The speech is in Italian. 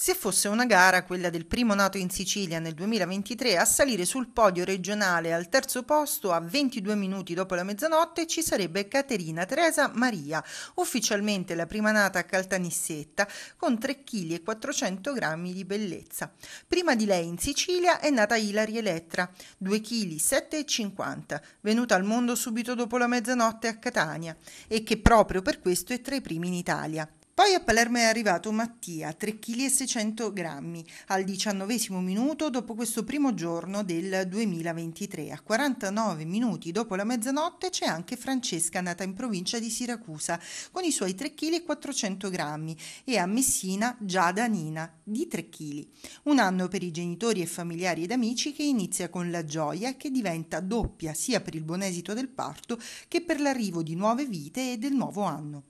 Se fosse una gara, quella del primo nato in Sicilia nel 2023, a salire sul podio regionale al terzo posto a 22 minuti dopo la mezzanotte ci sarebbe Caterina Teresa Maria, ufficialmente la prima nata a Caltanissetta, con 3,4 kg grammi di bellezza. Prima di lei in Sicilia è nata Ilari Elettra, 2,7 kg, venuta al mondo subito dopo la mezzanotte a Catania e che proprio per questo è tra i primi in Italia. Poi a Palermo è arrivato Mattia, 3,6 kg al diciannovesimo minuto dopo questo primo giorno del 2023. A 49 minuti dopo la mezzanotte c'è anche Francesca, nata in provincia di Siracusa, con i suoi 3,4 kg e a Messina Giada Nina, di 3 kg. Un anno per i genitori e familiari ed amici che inizia con la gioia che diventa doppia sia per il buon esito del parto che per l'arrivo di nuove vite e del nuovo anno.